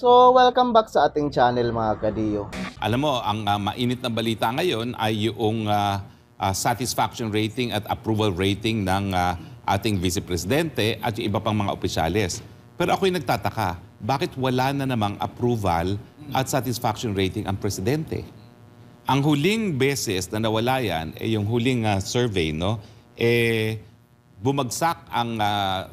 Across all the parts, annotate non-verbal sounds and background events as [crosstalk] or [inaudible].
So, welcome back sa ating channel mga kadiyo. Alam mo, ang uh, mainit na balita ngayon ay yung uh, uh, satisfaction rating at approval rating ng uh, ating Vice Presidente at yung iba pang mga opisyales. Pero ako'y nagtataka, bakit wala na namang approval at satisfaction rating ang Presidente? Ang huling beses na nawala yan, eh, yung huling uh, survey, no? Eh, bumagsak ang uh,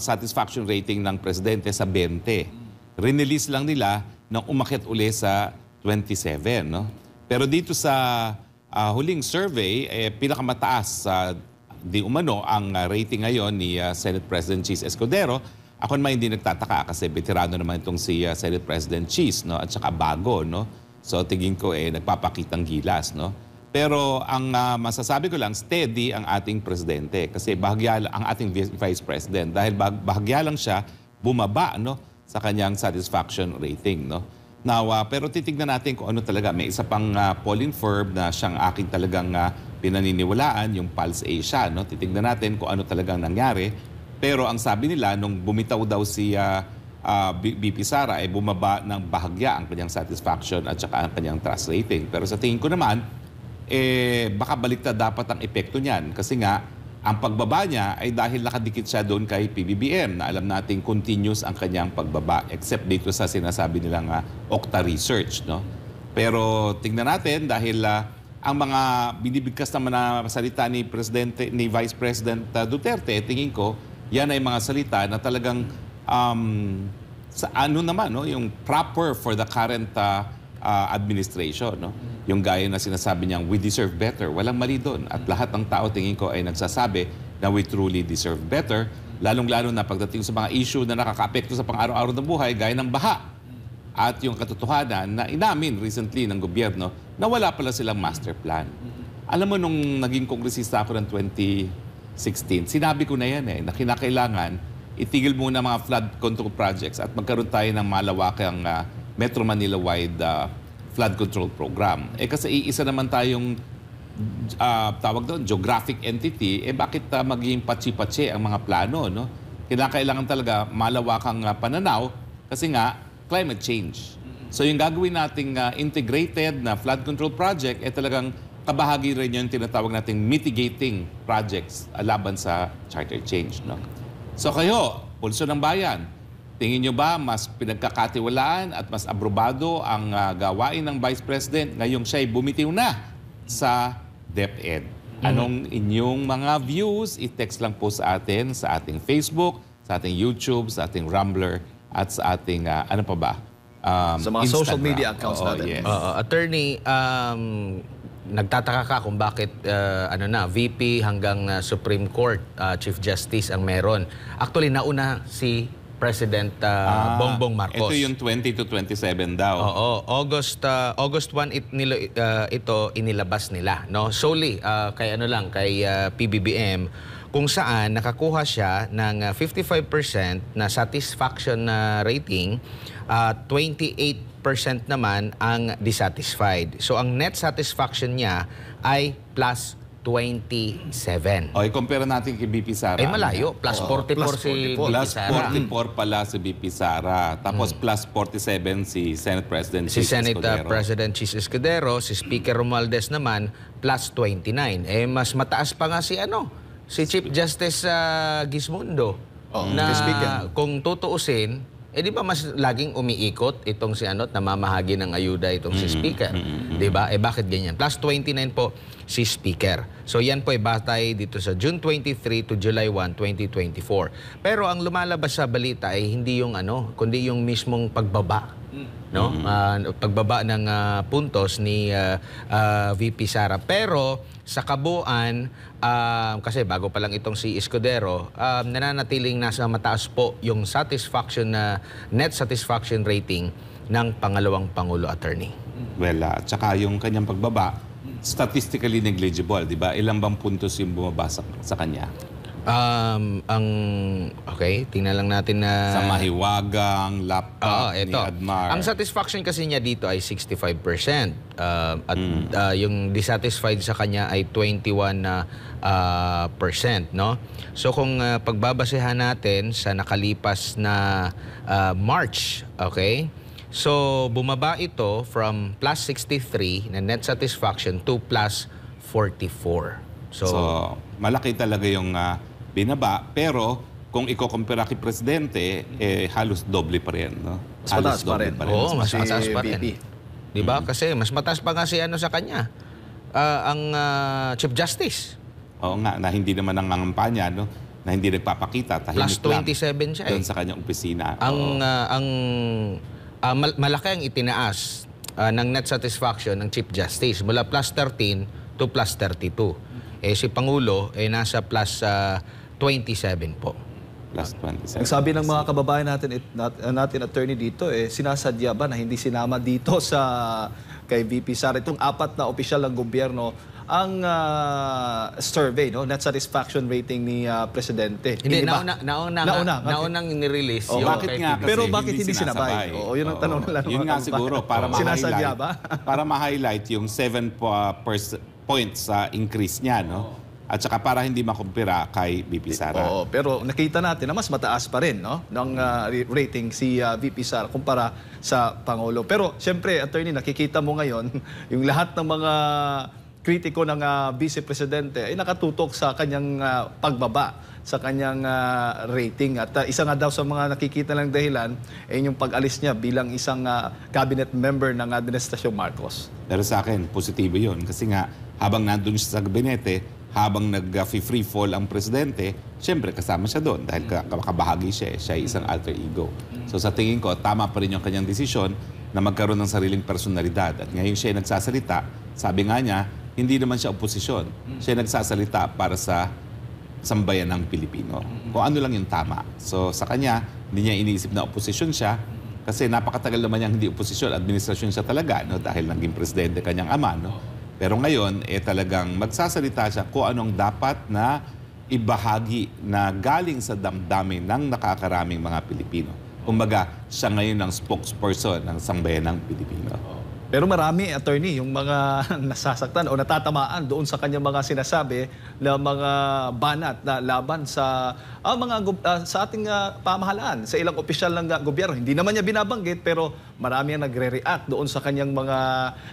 satisfaction rating ng Presidente sa 20. Rinelease lang nila na umakit uli sa 27, no? Pero dito sa uh, huling survey, eh, pinakamataas sa uh, di umano ang ah, rating ngayon ni uh, Senate President Cheese Escudero. Ako naman hindi nagtataka kasi veterano naman itong si uh, Senate President Cheese no? at saka bago. No? So tingin ko eh, nagpapakitang gilas. No? Pero ang uh, masasabi ko lang, steady ang ating presidente kasi bahagya ang ating vice president dahil bahagya lang siya bumaba no? sa kanyang satisfaction rating. No? Now, uh, pero titignan natin kung ano talaga. May isa pang uh, polling firm na siyang aking talagang uh, pinaniniwalaan, yung Pulse Asia. No? Titignan natin kung ano talagang nangyari. Pero ang sabi nila, nung bumitaw daw si uh, uh, BP Sara, ay eh, bumaba ng bahagya ang kanyang satisfaction at saka ang kanyang trust rating. Pero sa tingin ko naman, eh, baka baliktad dapat ang epekto niyan. Kasi nga, ang pagbaba niya ay dahil nakadikit siya doon kay PBBM na alam nating continuous ang kanyang pagbaba except dito sa sinasabi nilang uh, ah, Octa Research. No? Pero tingnan natin dahil uh, ang mga binibigkas naman na salita ni Presidente ni Vice President uh, Duterte, tingin ko, yan ay mga salita na talagang um, sa ano naman, no? yung proper for the current uh, uh, administration. No? Yung gaya na sinasabi niyang, we deserve better. Walang mali doon. At lahat ng tao, tingin ko, ay nagsasabi na we truly deserve better. Lalong-lalo na pagdating sa mga issue na nakakaapekto sa pang-araw-araw ng buhay, gaya ng baha. At yung katotohanan na inamin recently ng gobyerno na wala pala silang master plan. Alam mo, nung naging kongresista ako ng 2016, sinabi ko na yan eh, na kinakailangan itigil muna mga flood control projects at magkaroon tayo ng malawakang uh, Metro Manila-wide uh, ah, flood control program. Eh kasi iisa naman tayong uh, tawag doon, geographic entity, eh bakit uh, magiging patsi-patsi ang mga plano, no? Kinakailangan talaga malawakang uh, pananaw kasi nga climate change. So yung gagawin nating uh, integrated na flood control project, eh talagang kabahagi rin yun tinatawag nating mitigating projects uh, laban sa charter change, no? So kayo, pulso ng bayan, Tingin nyo ba mas pinagkakatiwalaan at mas abrobado ang uh, gawain ng Vice President ngayong siya'y bumitiw na sa DepEd? Mm-hmm. Anong inyong mga views? I-text lang po sa atin sa ating Facebook, sa ating YouTube, sa ating Rambler, at sa ating, uh, ano pa ba? Um, sa mga Instagram. social media accounts Oo, natin. Yes. Uh, attorney, um, nagtataka ka kung bakit uh, ano na VP hanggang uh, Supreme Court uh, Chief Justice ang meron. Actually nauna si President uh, ah, Bongbong Marcos. Ito yung 20 to 27 daw. Oo, August uh, August 1 it nilo, uh, ito inilabas nila, no? Solely uh, kay ano lang kay uh, PBBM kung saan nakakuha siya ng 55% uh, na satisfaction na uh, rating, uh, 28% naman ang dissatisfied. So ang net satisfaction niya ay plus 27. O, compare natin kay BP Sara. Eh, malayo. Plus Oo, 44 plus si BP Sara. Plus Sara. 44 pala si BP Sara. Tapos hmm. plus 47 si Senate President Si Chis Senate uh, President Chis Escudero, si Speaker Romualdez naman, plus 29. Eh, mas mataas pa nga si ano, si Chief Justice uh, Gismundo. Oh, na kung tutuusin, eh di ba mas laging umiikot itong si ano, namamahagi ng ayuda itong mm -hmm. si mm-hmm. speaker. Mm -hmm. Di ba? Eh bakit ganyan? Plus 29 po si speaker. So yan po ay batay dito sa June 23 to July 1, 2024. Pero ang lumalabas sa balita ay hindi yung ano, kundi yung mismong pagbaba Mm. no uh, pagbaba ng uh, puntos ni uh, ah, uh, VP Sara pero sa kabuuan uh, kasi bago pa lang itong si Escudero uh, nananatiling nasa mataas po yung satisfaction na uh, net satisfaction rating ng pangalawang pangulo attorney mm. well uh, tsaka yung kanyang pagbaba mm. statistically negligible di ba ilang bang puntos yung bumaba sa, sa kanya Um, ang, okay, tingnan lang natin na... Sa mahiwagang laptop Oo, ni ito. Admar. Ang satisfaction kasi niya dito ay 65%. Uh, um, at mm. uh, yung dissatisfied sa kanya ay 21 na uh, percent, no? So kung uh, pagbabasehan natin sa nakalipas na uh, March, okay? So bumaba ito from plus 63 na net satisfaction to plus 44. So, so malaki talaga yung uh, binaba. Pero kung ikukumpira kay Presidente, eh, halos doble pa rin. No? Mas mataas pa rin. Oo, mas si mataas pa rin. Di ba? Mm. Mm-hmm. Kasi mas mataas pa nga si ano sa kanya, uh, ang uh, Chief Justice. Oo nga, na hindi naman nangangampanya, no? na hindi nagpapakita. Tahimik Plus 27 siya eh. Doon sa kanyang opisina. Ang, uh, ang uh, mal- malaki ang itinaas uh, ng net satisfaction ng Chief Justice mula plus 13 to plus 32. Eh si Pangulo eh nasa plus uh, 27 po. Last 27. Ang sabi ng mga kababayan natin, uh, natin attorney dito, eh, sinasadya ba na hindi sinama dito [laughs] sa kay VP Sara itong apat na opisyal ng gobyerno ang uh, survey, no? Net satisfaction rating ni uh, Presidente. Hindi, hindi nauna, nauna, nauna, nga, naunang nirelease. Oh, yung bakit nga kasi Pero bakit hindi, hindi sinabay? Oo, oh, yun ang tanong nila. Yun nga siguro, para [laughs] ma-highlight. Para ma-highlight yung 7 uh, points sa uh, increase niya, no? Oh at saka para hindi makumpira kay VP Sara. Oo, pero nakita natin na mas mataas pa rin no ng uh, rating si uh, ah, VP Sara kumpara sa pangulo. Pero siyempre, attorney, nakikita mo ngayon [laughs] yung lahat ng mga kritiko ng uh, ah, vice presidente ay nakatutok sa kanyang uh, pagbaba sa kanyang uh, rating at uh, isa nga daw sa mga nakikita lang dahilan ay eh, yung pag-alis niya bilang isang uh, cabinet member ng administrasyon Marcos. Pero sa akin, positibo 'yon kasi nga habang nandun siya sa gabinete, habang nag-free fall ang presidente, siyempre kasama siya doon dahil kabahagi siya eh. Siya ay isang alter ego. So sa tingin ko, tama pa rin yung kanyang desisyon na magkaroon ng sariling personalidad. At ngayon siya ay nagsasalita, sabi nga niya, hindi naman siya oposisyon. Siya ay nagsasalita para sa sambayan ng Pilipino. Kung ano lang yung tama. So sa kanya, hindi niya iniisip na oposisyon siya kasi napakatagal naman niya hindi oposisyon, administrasyon siya talaga no? dahil naging presidente kanyang ama. No? Pero ngayon, eh talagang magsasalita siya kung anong dapat na ibahagi na galing sa damdamin ng nakakaraming mga Pilipino. Kumbaga, siya ngayon ang spokesperson ng Sangbayanang Pilipino. Pero marami, attorney, yung mga [laughs] nasasaktan o natatamaan doon sa kanyang mga sinasabi na mga banat na laban sa ah, mga uh, sa ating uh, pamahalaan, sa ilang opisyal ng uh, gobyerno. Hindi naman niya binabanggit pero marami ang nagre-react doon sa kanyang mga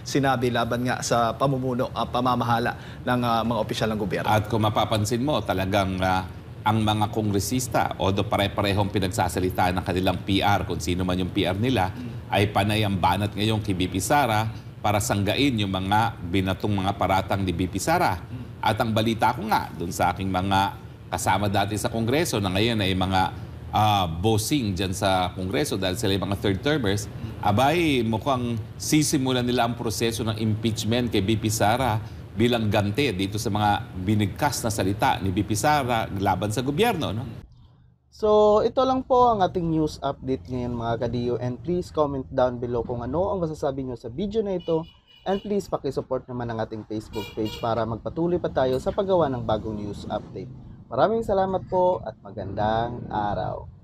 sinabi laban nga sa pamumuno, uh, pamamahala ng uh, mga opisyal ng gobyerno. At kung mapapansin mo, talagang uh, ang mga kongresista, although pare-parehong pinagsasalita ng kanilang PR, kung sino man yung PR nila, ay panay ang banat ngayong kay BP Sara para sanggain yung mga binatong mga paratang ni BP Sara. At ang balita ko nga, doon sa aking mga kasama dati sa Kongreso na ngayon ay mga uh, bossing dyan sa Kongreso dahil sila yung mga third-termers, abay mukhang sisimulan nila ang proseso ng impeachment kay BP Sara bilang gante dito sa mga binigkas na salita ni BP Sara laban sa gobyerno. No? So, ito lang po ang ating news update ngayon mga ka kadiyo and please comment down below kung ano ang masasabi nyo sa video na ito and please pakisupport naman ang ating Facebook page para magpatuloy pa tayo sa paggawa ng bagong news update. Maraming salamat po at magandang araw.